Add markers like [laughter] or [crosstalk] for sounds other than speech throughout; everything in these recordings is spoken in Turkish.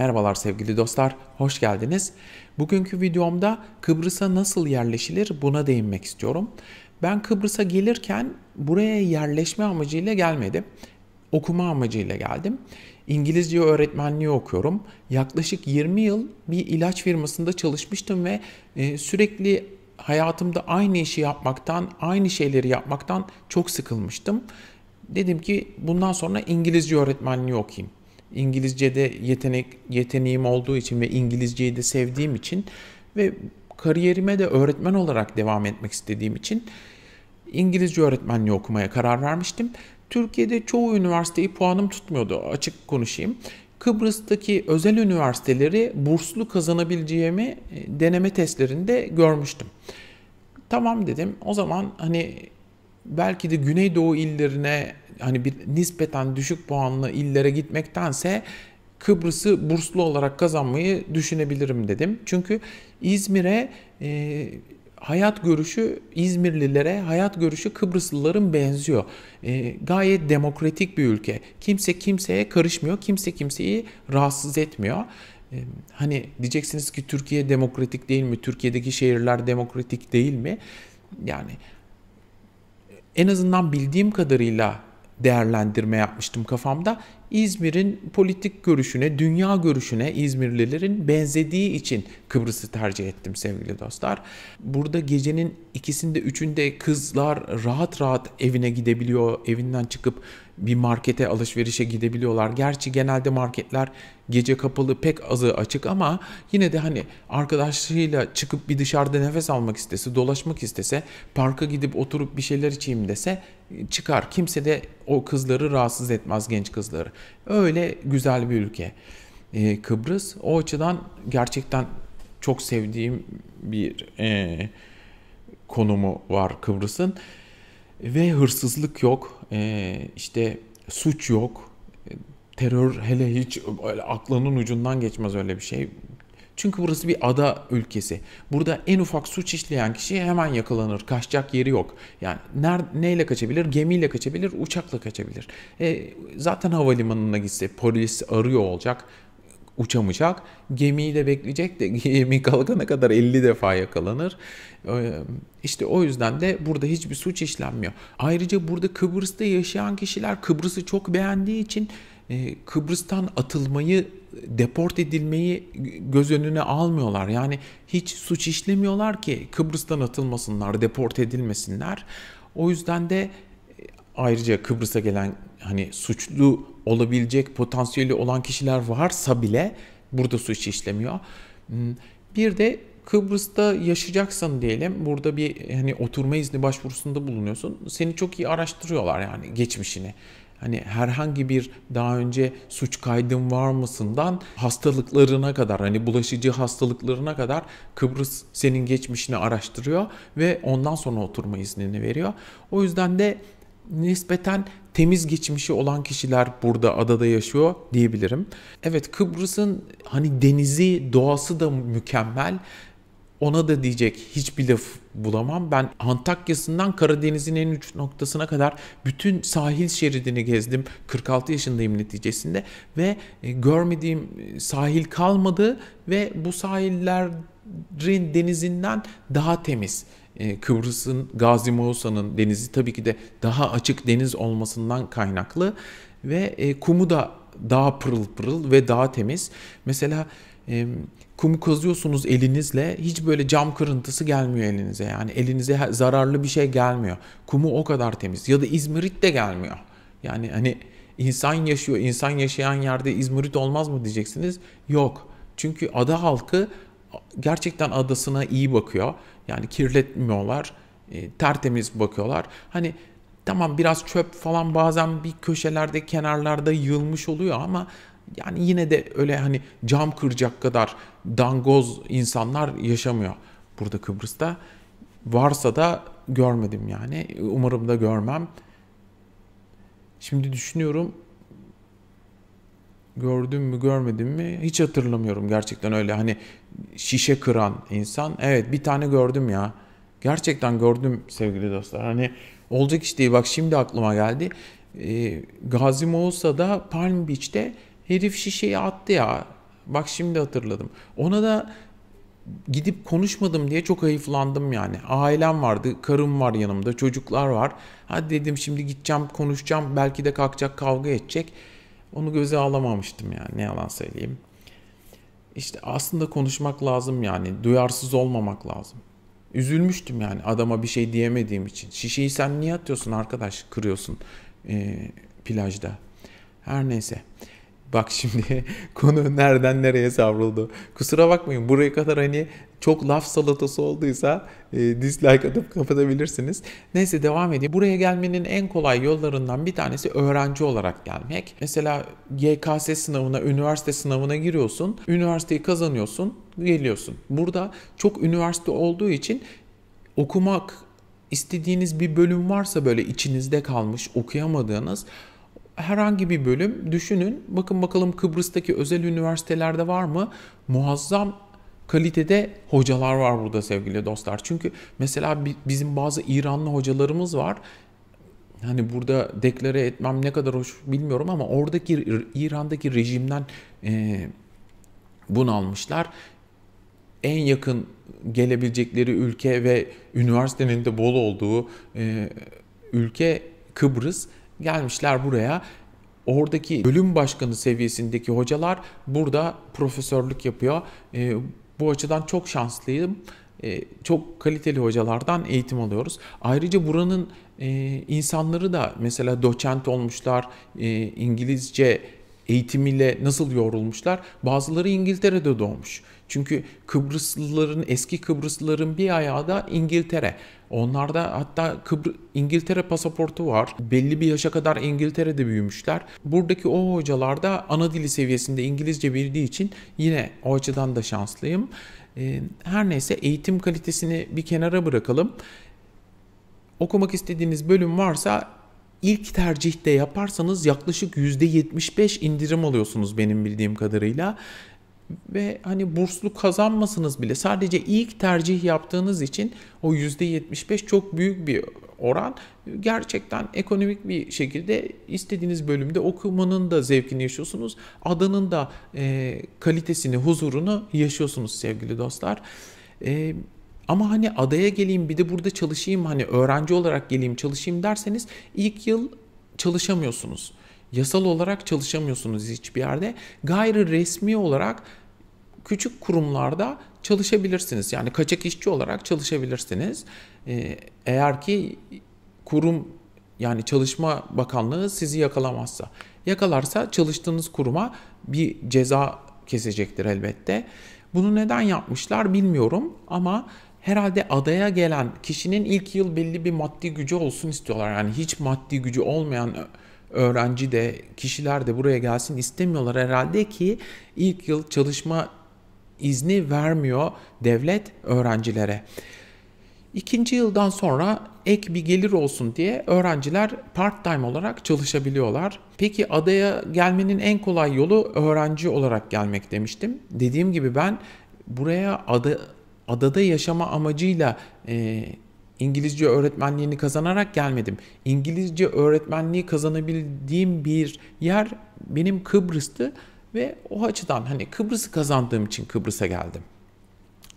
Merhabalar sevgili dostlar, hoş geldiniz. Bugünkü videomda Kıbrıs'a nasıl yerleşilir buna değinmek istiyorum. Ben Kıbrıs'a gelirken buraya yerleşme amacıyla gelmedim. Okuma amacıyla geldim. İngilizce öğretmenliği okuyorum. Yaklaşık 20 yıl bir ilaç firmasında çalışmıştım ve e, sürekli hayatımda aynı işi yapmaktan, aynı şeyleri yapmaktan çok sıkılmıştım. Dedim ki bundan sonra İngilizce öğretmenliği okuyayım. İngilizce'de yetenek yeteneğim olduğu için ve İngilizceyi de sevdiğim için ve kariyerime de öğretmen olarak devam etmek istediğim için İngilizce öğretmenliği okumaya karar vermiştim. Türkiye'de çoğu üniversiteyi puanım tutmuyordu açık konuşayım. Kıbrıs'taki özel üniversiteleri burslu kazanabileceğimi e, deneme testlerinde görmüştüm. Tamam dedim. O zaman hani belki de Güneydoğu illerine hani bir nispeten düşük puanlı illere gitmektense Kıbrıs'ı burslu olarak kazanmayı düşünebilirim dedim. Çünkü İzmir'e e, hayat görüşü İzmirlilere, hayat görüşü Kıbrıslıların benziyor. E, gayet demokratik bir ülke. Kimse kimseye karışmıyor, kimse kimseyi rahatsız etmiyor. E, hani diyeceksiniz ki Türkiye demokratik değil mi? Türkiye'deki şehirler demokratik değil mi? Yani en azından bildiğim kadarıyla değerlendirme yapmıştım kafamda. İzmir'in politik görüşüne, dünya görüşüne İzmirlilerin benzediği için Kıbrıs'ı tercih ettim sevgili dostlar. Burada gecenin ikisinde üçünde kızlar rahat rahat evine gidebiliyor, evinden çıkıp bir markete alışverişe gidebiliyorlar. Gerçi genelde marketler gece kapalı pek azı açık ama yine de hani arkadaşıyla çıkıp bir dışarıda nefes almak istese, dolaşmak istese, parka gidip oturup bir şeyler içeyim dese çıkar. Kimse de o kızları rahatsız etmez genç kızları. Öyle güzel bir ülke. Ee, Kıbrıs o açıdan gerçekten çok sevdiğim bir e, konumu var Kıbrıs'ın. Ve hırsızlık yok, e, işte suç yok, ee, terör hele hiç öyle aklının ucundan geçmez öyle bir şey. Çünkü burası bir ada ülkesi. Burada en ufak suç işleyen kişi hemen yakalanır. Kaçacak yeri yok. Yani ner, neyle kaçabilir? Gemiyle kaçabilir, uçakla kaçabilir. E, zaten havalimanına gitse polis arıyor olacak uçamayacak. Gemiyi de bekleyecek de [laughs] gemi kalkana kadar 50 defa yakalanır. Ee, işte o yüzden de burada hiçbir suç işlenmiyor. Ayrıca burada Kıbrıs'ta yaşayan kişiler Kıbrıs'ı çok beğendiği için e, Kıbrıs'tan atılmayı, deport edilmeyi göz önüne almıyorlar. Yani hiç suç işlemiyorlar ki Kıbrıs'tan atılmasınlar, deport edilmesinler. O yüzden de ayrıca Kıbrıs'a gelen hani suçlu olabilecek potansiyeli olan kişiler varsa bile burada suç işlemiyor. Hmm, bir de Kıbrıs'ta yaşayacaksan diyelim burada bir hani oturma izni başvurusunda bulunuyorsun. Seni çok iyi araştırıyorlar yani geçmişini. Hani herhangi bir daha önce suç kaydın var mısından hastalıklarına kadar hani bulaşıcı hastalıklarına kadar Kıbrıs senin geçmişini araştırıyor ve ondan sonra oturma iznini veriyor. O yüzden de nispeten temiz geçmişi olan kişiler burada adada yaşıyor diyebilirim. Evet Kıbrıs'ın hani denizi, doğası da mükemmel. Ona da diyecek hiçbir laf bulamam. Ben Antakya'sından Karadeniz'in en uç noktasına kadar bütün sahil şeridini gezdim. 46 yaşındayım neticesinde ve e, görmediğim e, sahil kalmadı ve bu sahiller denizinden daha temiz. Ee, Kıbrıs'ın Gazi Mausa'nın denizi tabii ki de daha açık deniz olmasından kaynaklı ve e, kumu da daha pırıl pırıl ve daha temiz. Mesela e, kumu kazıyorsunuz elinizle hiç böyle cam kırıntısı gelmiyor elinize. Yani elinize zararlı bir şey gelmiyor. Kumu o kadar temiz. Ya da İzmirit de gelmiyor. Yani hani insan yaşıyor, insan yaşayan yerde İzmirit olmaz mı diyeceksiniz. Yok. Çünkü ada halkı gerçekten adasına iyi bakıyor. Yani kirletmiyorlar. E, tertemiz bakıyorlar. Hani tamam biraz çöp falan bazen bir köşelerde kenarlarda yığılmış oluyor ama yani yine de öyle hani cam kıracak kadar dangoz insanlar yaşamıyor burada Kıbrıs'ta. Varsa da görmedim yani. Umarım da görmem. Şimdi düşünüyorum gördüm mü görmedim mi hiç hatırlamıyorum gerçekten öyle hani şişe kıran insan evet bir tane gördüm ya gerçekten gördüm sevgili dostlar hani olacak iş değil bak şimdi aklıma geldi e, Gazi da Palm Beach'te herif şişeyi attı ya bak şimdi hatırladım ona da gidip konuşmadım diye çok hayıflandım yani. Ailem vardı, karım var yanımda, çocuklar var. Hadi dedim şimdi gideceğim, konuşacağım. Belki de kalkacak, kavga edecek. Onu göze alamamıştım yani ne yalan söyleyeyim. İşte aslında konuşmak lazım yani duyarsız olmamak lazım. Üzülmüştüm yani adama bir şey diyemediğim için. Şişeyi sen niye atıyorsun arkadaş kırıyorsun e, plajda. Her neyse. Bak şimdi [laughs] konu nereden nereye savruldu. Kusura bakmayın buraya kadar hani çok laf salatası olduysa e, dislike atıp kapatabilirsiniz. Neyse devam edeyim. Buraya gelmenin en kolay yollarından bir tanesi öğrenci olarak gelmek. Mesela YKS sınavına, üniversite sınavına giriyorsun. Üniversiteyi kazanıyorsun, geliyorsun. Burada çok üniversite olduğu için okumak istediğiniz bir bölüm varsa böyle içinizde kalmış okuyamadığınız herhangi bir bölüm düşünün. Bakın bakalım Kıbrıs'taki özel üniversitelerde var mı? Muazzam kalitede hocalar var burada sevgili dostlar. Çünkü mesela bizim bazı İranlı hocalarımız var. Hani burada deklare etmem ne kadar hoş bilmiyorum ama oradaki İran'daki rejimden e, almışlar. En yakın gelebilecekleri ülke ve üniversitenin de bol olduğu e, ülke Kıbrıs. Gelmişler buraya oradaki bölüm başkanı seviyesindeki hocalar burada profesörlük yapıyor. E, bu açıdan çok şanslıyım. E, çok kaliteli hocalardan eğitim alıyoruz. Ayrıca buranın e, insanları da mesela doçent olmuşlar, e, İngilizce eğitimiyle nasıl yorulmuşlar. Bazıları İngiltere'de doğmuş. Çünkü Kıbrıslıların, eski Kıbrıslıların bir ayağı da İngiltere. Onlarda hatta Kıbr İngiltere pasaportu var. Belli bir yaşa kadar İngiltere'de büyümüşler. Buradaki o hocalar da ana dili seviyesinde İngilizce bildiği için yine o açıdan da şanslıyım. Ee, her neyse eğitim kalitesini bir kenara bırakalım. Okumak istediğiniz bölüm varsa ilk tercihte yaparsanız yaklaşık %75 indirim alıyorsunuz benim bildiğim kadarıyla ve hani burslu kazanmasınız bile sadece ilk tercih yaptığınız için o %75 çok büyük bir oran gerçekten ekonomik bir şekilde istediğiniz bölümde okumanın da zevkini yaşıyorsunuz. Adanın da e, kalitesini, huzurunu yaşıyorsunuz sevgili dostlar. E, ama hani adaya geleyim bir de burada çalışayım hani öğrenci olarak geleyim çalışayım derseniz ilk yıl çalışamıyorsunuz. Yasal olarak çalışamıyorsunuz hiçbir yerde. Gayri resmi olarak küçük kurumlarda çalışabilirsiniz. Yani kaçak işçi olarak çalışabilirsiniz. Ee, eğer ki kurum yani Çalışma Bakanlığı sizi yakalamazsa. Yakalarsa çalıştığınız kuruma bir ceza kesecektir elbette. Bunu neden yapmışlar bilmiyorum ama herhalde adaya gelen kişinin ilk yıl belli bir maddi gücü olsun istiyorlar. Yani hiç maddi gücü olmayan öğrenci de kişiler de buraya gelsin istemiyorlar herhalde ki ilk yıl çalışma izni vermiyor devlet öğrencilere. İkinci yıldan sonra ek bir gelir olsun diye öğrenciler part time olarak çalışabiliyorlar. Peki adaya gelmenin en kolay yolu öğrenci olarak gelmek demiştim. Dediğim gibi ben buraya ada, adada yaşama amacıyla e, İngilizce öğretmenliğini kazanarak gelmedim. İngilizce öğretmenliği kazanabildiğim bir yer benim Kıbrıs'tı ve o açıdan hani Kıbrıs'ı kazandığım için Kıbrıs'a geldim.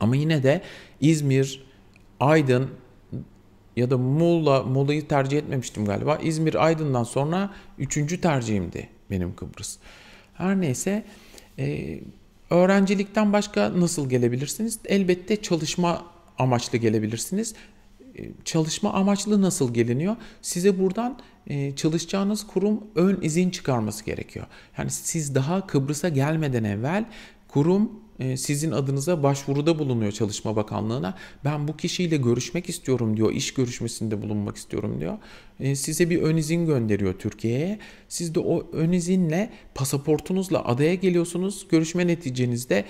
Ama yine de İzmir, Aydın ya da Muğla, Muğla'yı tercih etmemiştim galiba. İzmir, Aydın'dan sonra üçüncü tercihimdi benim Kıbrıs. Her neyse e, öğrencilikten başka nasıl gelebilirsiniz? Elbette çalışma amaçlı gelebilirsiniz. E, çalışma amaçlı nasıl geliniyor? Size buradan e, çalışacağınız kurum ön izin çıkarması gerekiyor. Yani siz daha Kıbrıs'a gelmeden evvel kurum e, sizin adınıza başvuruda bulunuyor Çalışma Bakanlığı'na. Ben bu kişiyle görüşmek istiyorum diyor, iş görüşmesinde bulunmak istiyorum diyor. Size bir ön izin gönderiyor Türkiye'ye. Siz de o ön izinle pasaportunuzla adaya geliyorsunuz. Görüşme neticenizde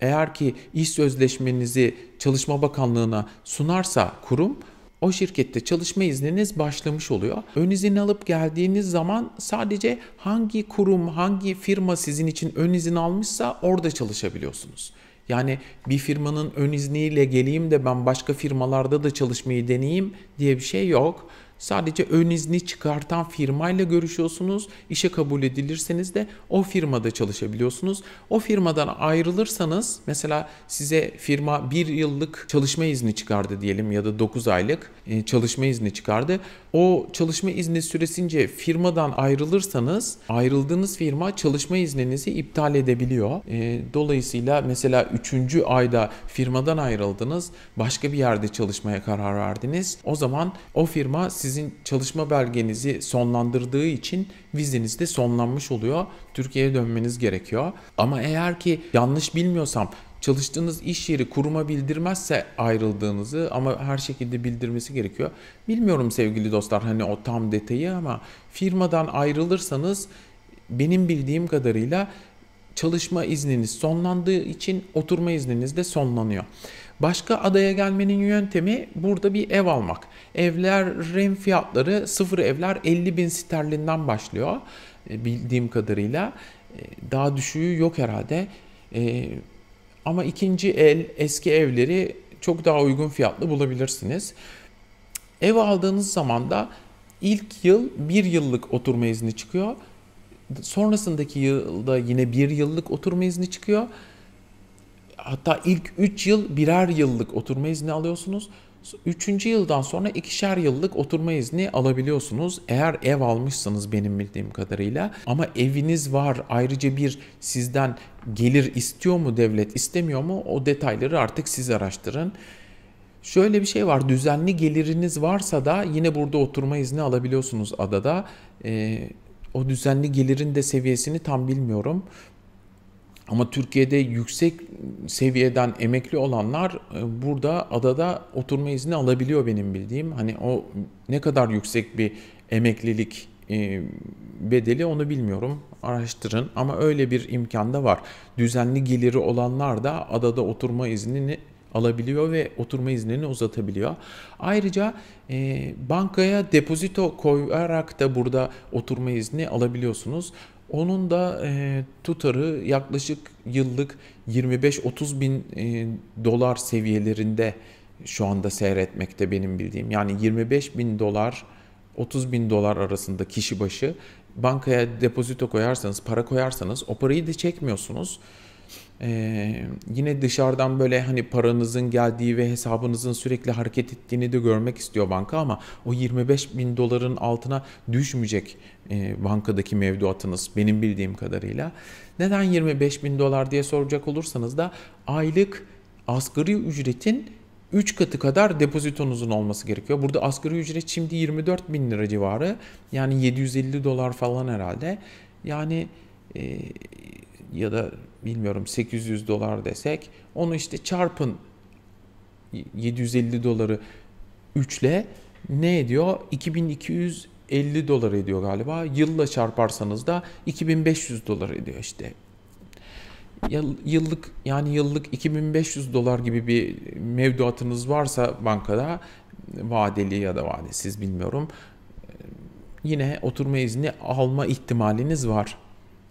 eğer ki iş sözleşmenizi Çalışma Bakanlığı'na sunarsa kurum o şirkette çalışma izniniz başlamış oluyor. Ön izin alıp geldiğiniz zaman sadece hangi kurum, hangi firma sizin için ön izin almışsa orada çalışabiliyorsunuz. Yani bir firmanın ön izniyle geleyim de ben başka firmalarda da çalışmayı deneyeyim diye bir şey yok. Sadece ön izni çıkartan firmayla görüşüyorsunuz. İşe kabul edilirseniz de o firmada çalışabiliyorsunuz. O firmadan ayrılırsanız mesela size firma bir yıllık çalışma izni çıkardı diyelim ya da 9 aylık e, çalışma izni çıkardı. O çalışma izni süresince firmadan ayrılırsanız ayrıldığınız firma çalışma izninizi iptal edebiliyor. E, dolayısıyla mesela 3. ayda firmadan ayrıldınız, başka bir yerde çalışmaya karar verdiniz. O zaman o firma sizin çalışma belgenizi sonlandırdığı için vizeniz de sonlanmış oluyor. Türkiye'ye dönmeniz gerekiyor. Ama eğer ki yanlış bilmiyorsam çalıştığınız iş yeri kuruma bildirmezse ayrıldığınızı ama her şekilde bildirmesi gerekiyor. Bilmiyorum sevgili dostlar hani o tam detayı ama firmadan ayrılırsanız benim bildiğim kadarıyla çalışma izniniz sonlandığı için oturma izniniz de sonlanıyor. Başka adaya gelmenin yöntemi burada bir ev almak. Evlerin fiyatları sıfır evler 50 bin sterlinden başlıyor e, bildiğim kadarıyla. E, daha düşüğü yok herhalde. E, ama ikinci el eski evleri çok daha uygun fiyatlı bulabilirsiniz. Ev aldığınız zaman da ilk yıl bir yıllık oturma izni çıkıyor. Sonrasındaki yılda yine bir yıllık oturma izni çıkıyor. Hatta ilk 3 yıl birer yıllık oturma izni alıyorsunuz. Üçüncü yıldan sonra ikişer yıllık oturma izni alabiliyorsunuz. Eğer ev almışsanız benim bildiğim kadarıyla ama eviniz var ayrıca bir sizden gelir istiyor mu devlet istemiyor mu o detayları artık siz araştırın. Şöyle bir şey var düzenli geliriniz varsa da yine burada oturma izni alabiliyorsunuz adada. Ee, o düzenli gelirin de seviyesini tam bilmiyorum. Ama Türkiye'de yüksek seviyeden emekli olanlar e, burada adada oturma izni alabiliyor benim bildiğim. Hani o ne kadar yüksek bir emeklilik e, bedeli onu bilmiyorum. Araştırın ama öyle bir imkan da var. Düzenli geliri olanlar da adada oturma iznini alabiliyor ve oturma iznini uzatabiliyor. Ayrıca e, bankaya depozito koyarak da burada oturma izni alabiliyorsunuz. Onun da e, tutarı yaklaşık yıllık 25-30 bin e, dolar seviyelerinde şu anda seyretmekte benim bildiğim. Yani 25 bin dolar 30 bin dolar arasında kişi başı bankaya depozito koyarsanız, para koyarsanız o parayı da çekmiyorsunuz. Ee, yine dışarıdan böyle hani paranızın geldiği ve hesabınızın sürekli hareket ettiğini de görmek istiyor banka ama o 25 bin doların altına düşmeyecek e, bankadaki mevduatınız benim bildiğim kadarıyla. Neden 25 bin dolar diye soracak olursanız da aylık asgari ücretin 3 katı kadar depozitonuzun olması gerekiyor. Burada asgari ücret şimdi 24 bin lira civarı. Yani 750 dolar falan herhalde. Yani e, ya da bilmiyorum 800 dolar desek onu işte çarpın 750 doları 3 ile ne ediyor? 2250 dolar ediyor galiba. Yılla çarparsanız da 2500 dolar ediyor işte. Yıllık yani yıllık 2500 dolar gibi bir mevduatınız varsa bankada vadeli ya da vadesiz bilmiyorum. Yine oturma izni alma ihtimaliniz var.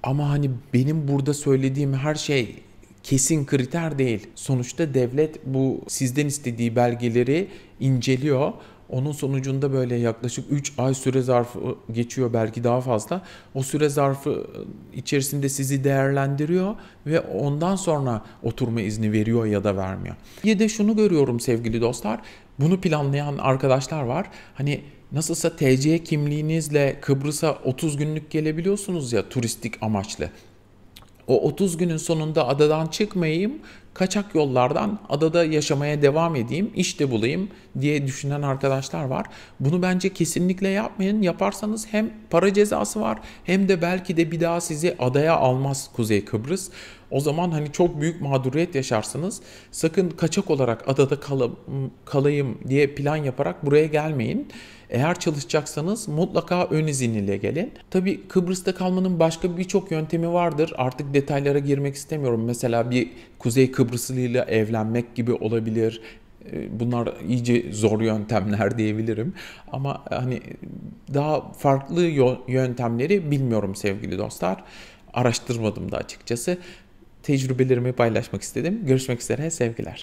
Ama hani benim burada söylediğim her şey kesin kriter değil. Sonuçta devlet bu sizden istediği belgeleri inceliyor. Onun sonucunda böyle yaklaşık 3 ay süre zarfı geçiyor belki daha fazla. O süre zarfı içerisinde sizi değerlendiriyor ve ondan sonra oturma izni veriyor ya da vermiyor. Ya da şunu görüyorum sevgili dostlar. Bunu planlayan arkadaşlar var. Hani Nasılsa TC kimliğinizle Kıbrıs'a 30 günlük gelebiliyorsunuz ya turistik amaçlı. O 30 günün sonunda adadan çıkmayayım, kaçak yollardan adada yaşamaya devam edeyim, iş de bulayım diye düşünen arkadaşlar var. Bunu bence kesinlikle yapmayın. Yaparsanız hem para cezası var hem de belki de bir daha sizi adaya almaz Kuzey Kıbrıs. O zaman hani çok büyük mağduriyet yaşarsınız. Sakın kaçak olarak adada kal kalayım diye plan yaparak buraya gelmeyin. Eğer çalışacaksanız mutlaka ön izinliyle gelin. Tabi Kıbrıs'ta kalmanın başka birçok yöntemi vardır. Artık detaylara girmek istemiyorum. Mesela bir Kuzey Kıbrıslıyla evlenmek gibi olabilir. Bunlar iyice zor yöntemler [laughs] diyebilirim. Ama hani daha farklı yöntemleri bilmiyorum sevgili dostlar araştırmadım da açıkçası tecrübelerimi paylaşmak istedim. Görüşmek üzere sevgiler.